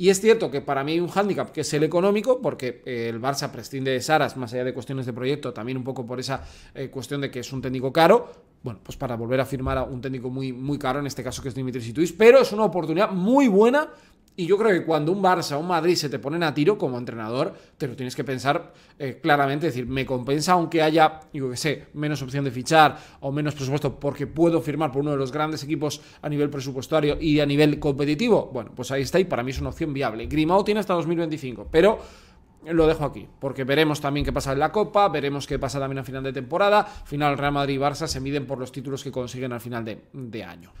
Y es cierto que para mí hay un hándicap que es el económico, porque eh, el Barça prescinde de Saras, más allá de cuestiones de proyecto, también un poco por esa eh, cuestión de que es un técnico caro. Bueno, pues para volver a firmar a un técnico muy, muy caro, en este caso que es Dimitri Situis, pero es una oportunidad muy buena y yo creo que cuando un Barça o un Madrid se te ponen a tiro como entrenador, te lo tienes que pensar eh, claramente, es decir, me compensa aunque haya, digo que sé, menos opción de fichar o menos presupuesto porque puedo firmar por uno de los grandes equipos a nivel presupuestario y a nivel competitivo. Bueno, pues ahí está y para mí es una opción viable. Grimaud tiene hasta 2025, pero lo dejo aquí, porque veremos también qué pasa en la Copa, veremos qué pasa también a final de temporada. Final Real Madrid y Barça se miden por los títulos que consiguen al final de año.